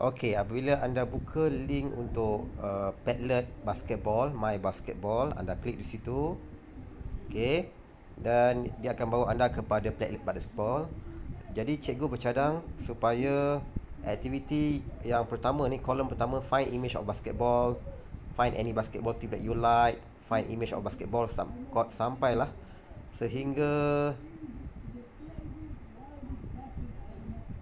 Okey, apabila anda buka link untuk uh, Padlet Basketball, My Basketball, anda klik di situ. Okey. Dan dia akan bawa anda kepada Padlet Basketball. Jadi cikgu bercadang supaya aktiviti yang pertama ni kolom pertama find image of basketball, find any basketball team that you like, find image of basketball sampai sampailah sehingga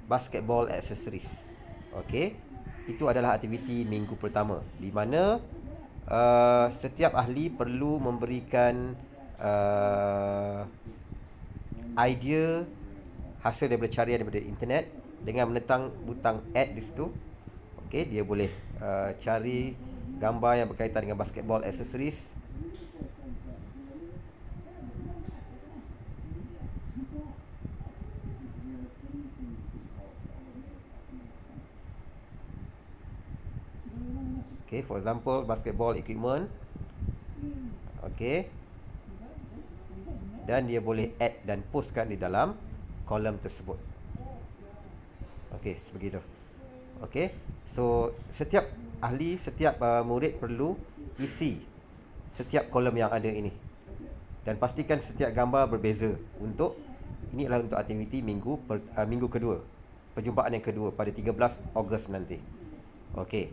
basketball accessories. Okey. Itu adalah aktiviti minggu pertama di mana uh, setiap ahli perlu memberikan uh, idea hasil daripada carian daripada internet dengan menentang butang add di situ. Okey, dia boleh uh, cari gambar yang berkaitan dengan basketball accessories Okay, for example, basketball equipment. Okay. Dan dia boleh add dan postkan di dalam kolom tersebut. Okay, sebegitu. Okay, so setiap ahli, setiap uh, murid perlu isi setiap kolom yang ada ini. Dan pastikan setiap gambar berbeza untuk ini adalah untuk aktiviti minggu per, uh, minggu kedua. Perjumpaan yang kedua pada 13 Ogos nanti. Okay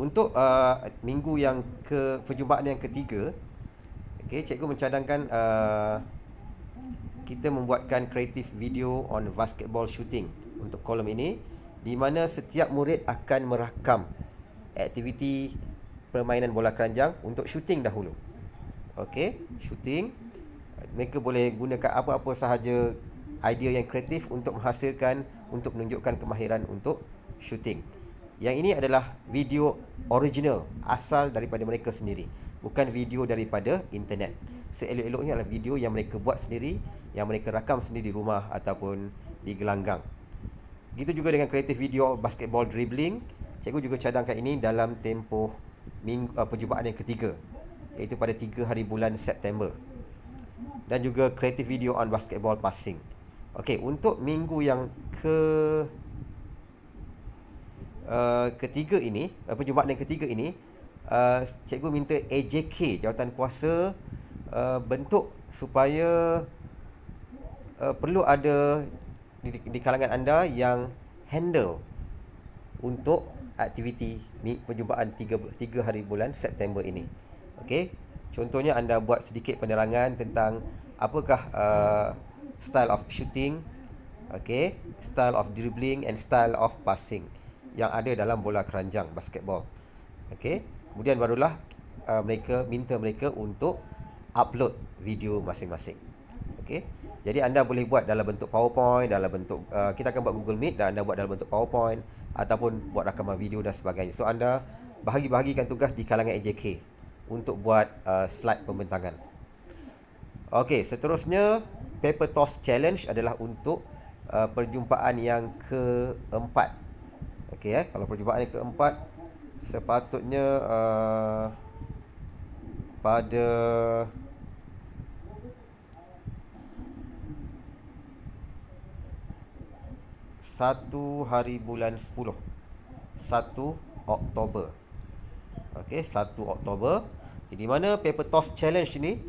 untuk uh, minggu yang ke perjumpaan yang ketiga okey cikgu mencadangkan uh, kita membuatkan kreatif video on basketball shooting untuk kolom ini di mana setiap murid akan merakam aktiviti permainan bola keranjang untuk shooting dahulu okey shooting mereka boleh gunakan apa-apa sahaja idea yang kreatif untuk menghasilkan untuk menunjukkan kemahiran untuk shooting yang ini adalah video original asal daripada mereka sendiri. Bukan video daripada internet. Seelok-eloknya adalah video yang mereka buat sendiri, yang mereka rakam sendiri di rumah ataupun di gelanggang. Gitu juga dengan kreatif video basketball dribbling. Cikgu juga cadangkan ini dalam tempoh minggu, uh, perjumpaan yang ketiga. Iaitu pada tiga hari bulan September. Dan juga kreatif video on basketball passing. Okey, untuk minggu yang ke Uh, ketiga ini apa uh, Jumaat yang ketiga ini uh, cikgu minta AJK jawatan kuasa uh, bentuk supaya uh, perlu ada di, di kalangan anda yang handle untuk aktiviti ni perjumpaan tiga tiga hari bulan September ini. Okey. Contohnya anda buat sedikit penerangan tentang apakah uh, style of shooting, okey, style of dribbling and style of passing yang ada dalam bola keranjang basketball. Okey. Kemudian barulah uh, mereka minta mereka untuk upload video masing-masing. Okey. Jadi anda boleh buat dalam bentuk PowerPoint, dalam bentuk uh, kita akan buat Google Meet dan anda buat dalam bentuk PowerPoint ataupun buat rakaman video dan sebagainya. So anda bahagi-bahagikan tugas di kalangan AJK untuk buat uh, slide pembentangan. Okey, seterusnya paper toss challenge adalah untuk uh, perjumpaan yang keempat. Okey eh, kalau percubaan ni keempat sepatutnya uh, pada satu hari bulan sepuluh, satu Oktober Okey, satu Oktober di mana paper toss challenge ni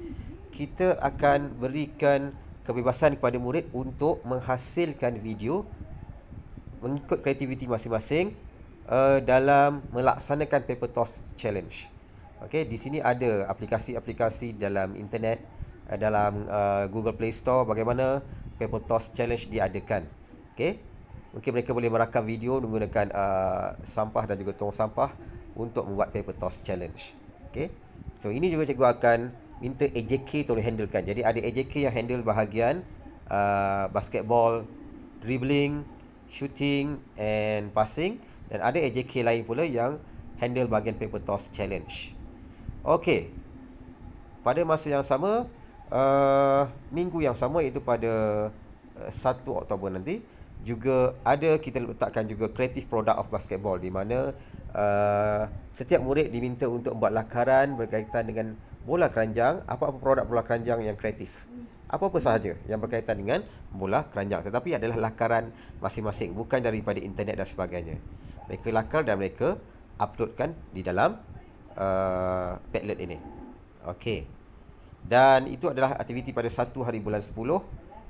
kita akan berikan kebebasan kepada murid untuk menghasilkan video mengikut kreativiti masing-masing uh, dalam melaksanakan paper toss challenge. Okey, di sini ada aplikasi-aplikasi dalam internet uh, dalam uh, Google Play Store bagaimana paper toss challenge diadakan. Okey. Mungkin mereka boleh merakam video menggunakan uh, sampah dan juga tong sampah untuk membuat paper toss challenge. Okey. So ini juga cikgu akan minta AJK tolong handlekan. Jadi ada AJK yang handle bahagian uh, basketball, dribbling, shooting and passing dan ada AJK lain pula yang handle bahagian paper toss challenge. Okey. Pada masa yang sama, uh, minggu yang sama iaitu pada uh, 1 Oktober nanti juga ada kita letakkan juga creative product of basketball di mana uh, setiap murid diminta untuk membuat lakaran berkaitan dengan bola keranjang, apa-apa produk bola keranjang yang kreatif apa-apa sahaja yang berkaitan dengan bola keranjang tetapi adalah lakaran masing-masing bukan daripada internet dan sebagainya mereka lakar dan mereka uploadkan di dalam uh, padlet ini Okey. dan itu adalah aktiviti pada satu hari bulan 10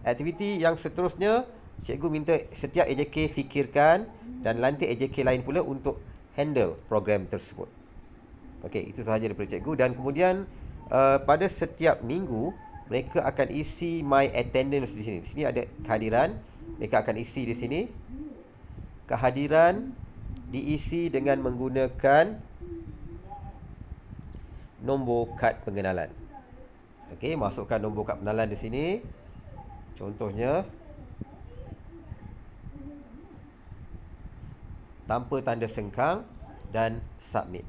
aktiviti yang seterusnya cikgu minta setiap AJK fikirkan dan lantik AJK lain pula untuk handle program tersebut Okey, itu sahaja daripada cikgu dan kemudian uh, pada setiap minggu mereka akan isi my attendance di sini. Di sini ada kehadiran, mereka akan isi di sini. Kehadiran diisi dengan menggunakan nombor kad pengenalan. Okey, masukkan nombor kad pengenalan di sini. Contohnya tanpa tanda sengkang dan submit.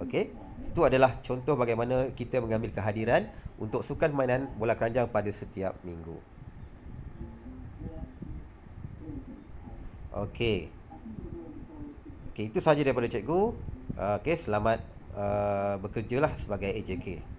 Okey. Itu adalah contoh bagaimana kita mengambil kehadiran untuk sukan permainan bola keranjang pada setiap minggu. Okey. Okey, itu sahaja daripada cikgu. Uh, Okey, selamat uh, bekerja lah sebagai AJK.